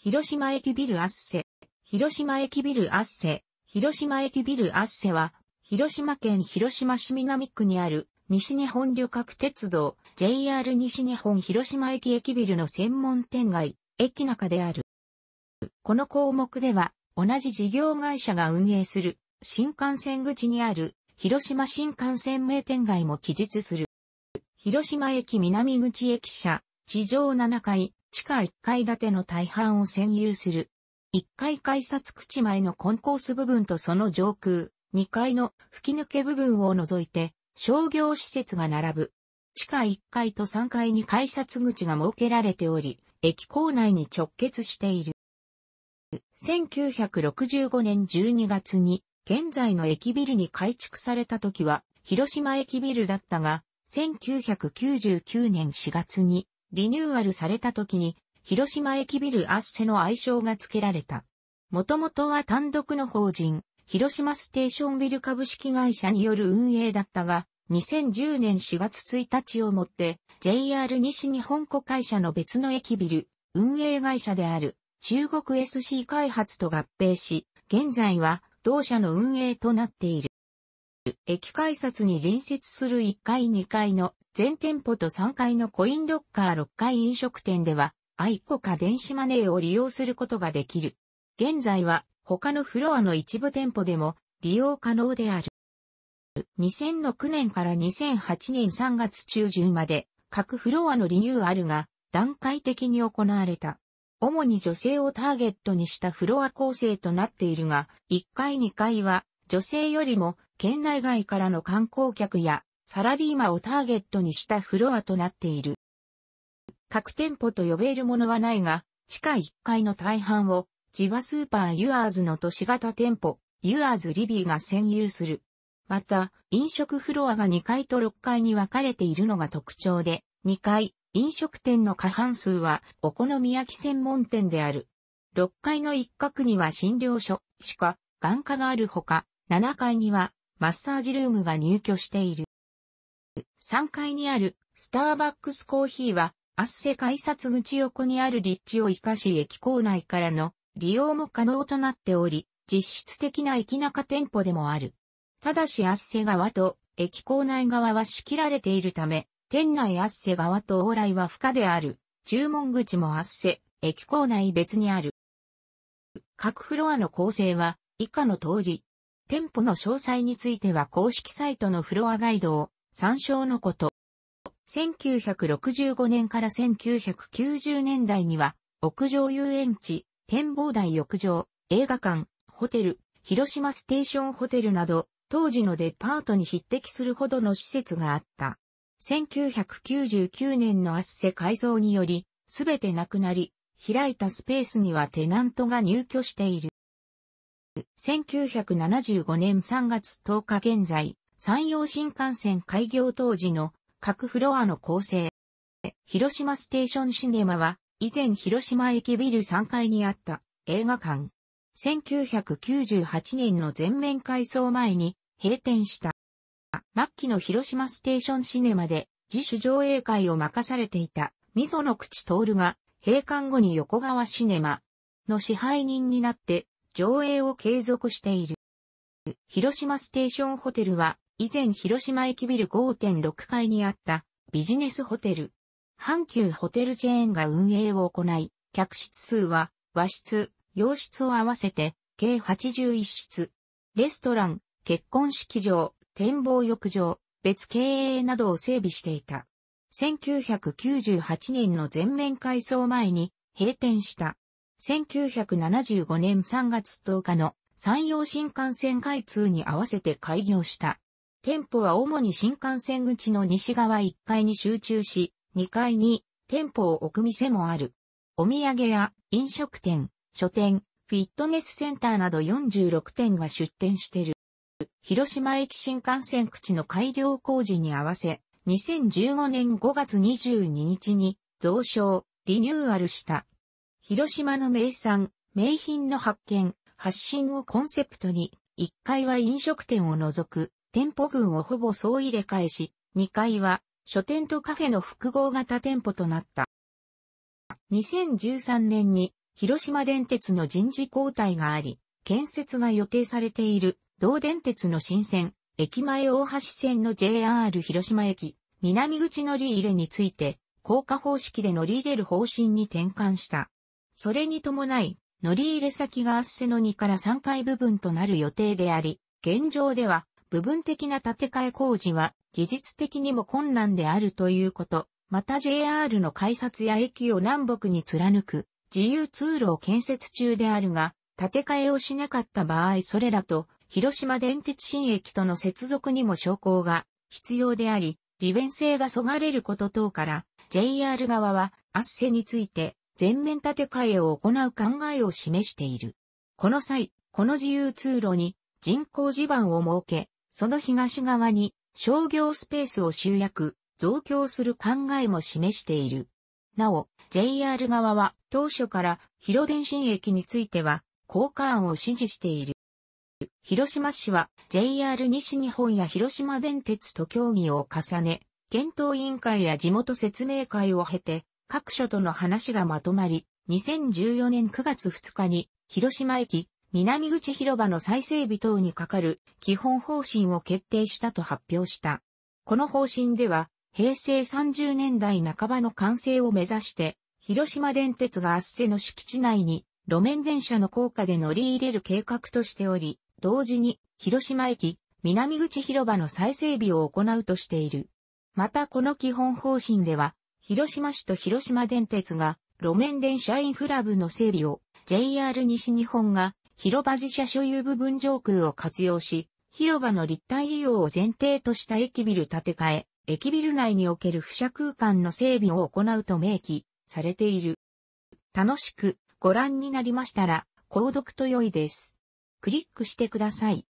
広島駅ビルアッセ。広島駅ビルアッセ。広島駅ビルアッセは、広島県広島市南区にある西日本旅客鉄道 JR 西日本広島駅駅ビルの専門店街、駅中である。この項目では、同じ事業会社が運営する新幹線口にある広島新幹線名店街も記述する。広島駅南口駅舎、地上7階、地下1階建ての大半を占有する。1階改札口前のコンコース部分とその上空、2階の吹き抜け部分を除いて、商業施設が並ぶ。地下1階と3階に改札口が設けられており、駅構内に直結している。1965年12月に、現在の駅ビルに改築された時は、広島駅ビルだったが、1999年4月にリニューアルされた時に、広島駅ビルアッセの愛称が付けられた。もともとは単独の法人、広島ステーションビル株式会社による運営だったが、2010年4月1日をもって JR 西日本子会社の別の駅ビル、運営会社である中国 SC 開発と合併し、現在は同社の運営となっている。駅改札に隣接する1階2階の全店舗と3階のコインロッカー6階飲食店では、アイコか電子マネーを利用することができる。現在は他のフロアの一部店舗でも利用可能である。2006年から2008年3月中旬まで各フロアのリニューアルが段階的に行われた。主に女性をターゲットにしたフロア構成となっているが、1階2階は女性よりも県内外からの観光客やサラリーマをターゲットにしたフロアとなっている。各店舗と呼べるものはないが、地下1階の大半を、地場スーパーユアーズの都市型店舗、ユアーズリビーが占有する。また、飲食フロアが2階と6階に分かれているのが特徴で、2階、飲食店の過半数はお好み焼き専門店である。6階の一角には診療所、歯科、眼科があるほか、7階にはマッサージルームが入居している。3階にあるスターバックスコーヒーは、アッセ改札口横にある立地を活かし駅構内からの利用も可能となっており、実質的な駅中店舗でもある。ただしアッセ側と駅構内側は仕切られているため、店内アッセ側と往来は不可である。注文口もッセ、駅構内別にある。各フロアの構成は以下の通り、店舗の詳細については公式サイトのフロアガイドを参照のこと。1965年から1990年代には、屋上遊園地、展望台浴場、映画館、ホテル、広島ステーションホテルなど、当時のデパートに匹敵するほどの施設があった。1999年のアッセ改造により、すべてなくなり、開いたスペースにはテナントが入居している。1975年3月10日現在、山陽新幹線開業当時の各フロアの構成。広島ステーションシネマは、以前広島駅ビル3階にあった映画館。1998年の全面改装前に閉店した。末期の広島ステーションシネマで自主上映会を任されていた溝野口徹が閉館後に横川シネマの支配人になって上映を継続している。広島ステーションホテルは、以前広島駅ビル5.6階にあったビジネスホテル。阪急ホテルチェーンが運営を行い、客室数は和室、洋室を合わせて計81室。レストラン、結婚式場、展望浴場、別経営などを整備していた。1998年の全面改装前に閉店した。1975年3月10日の山陽新幹線開通に合わせて開業した。店舗は主に新幹線口の西側1階に集中し、2階に店舗を置く店もある。お土産や飲食店、書店、フィットネスセンターなど46店が出店してる。広島駅新幹線口の改良工事に合わせ、2015年5月22日に増床、リニューアルした広島の名産、名品の発見、発信をコンセプトに、1階は飲食店を除く、店舗群をほぼ総入れ替えし、2階は書店とカフェの複合型店舗となった。2013年に広島電鉄の人事交代があり、建設が予定されている同電鉄の新線、駅前大橋線の JR 広島駅、南口乗り入れについて、高架方式で乗り入れる方針に転換した。それに伴い、乗り入れ先がアッセの2から3階部分となる予定であり、現状では部分的な建て替え工事は技術的にも困難であるということ、また JR の改札や駅を南北に貫く自由通路を建設中であるが、建て替えをしなかった場合それらと広島電鉄新駅との接続にも証拠が必要であり、利便性がそがれること等から、JR 側はアッセについて全面建て替えを行う考えを示している。この際、この自由通路に人工地盤を設け、その東側に商業スペースを集約、増強する考えも示している。なお、JR 側は当初から広電信駅については、効果案を支持している。広島市は JR 西日本や広島電鉄と協議を重ね、検討委員会や地元説明会を経て、各所との話がまとまり、2014年9月2日に、広島駅、南口広場の再整備等にかかる基本方針を決定したと発表した。この方針では、平成30年代半ばの完成を目指して、広島電鉄がッ瀬の敷地内に路面電車の高架で乗り入れる計画としており、同時に広島駅南口広場の再整備を行うとしている。またこの基本方針では、広島市と広島電鉄が路面電車インフラ部の整備を JR 西日本が広場自社所有部分上空を活用し、広場の立体利用を前提とした駅ビル建て替え、駅ビル内における不射空間の整備を行うと明記されている。楽しくご覧になりましたら、購読と良いです。クリックしてください。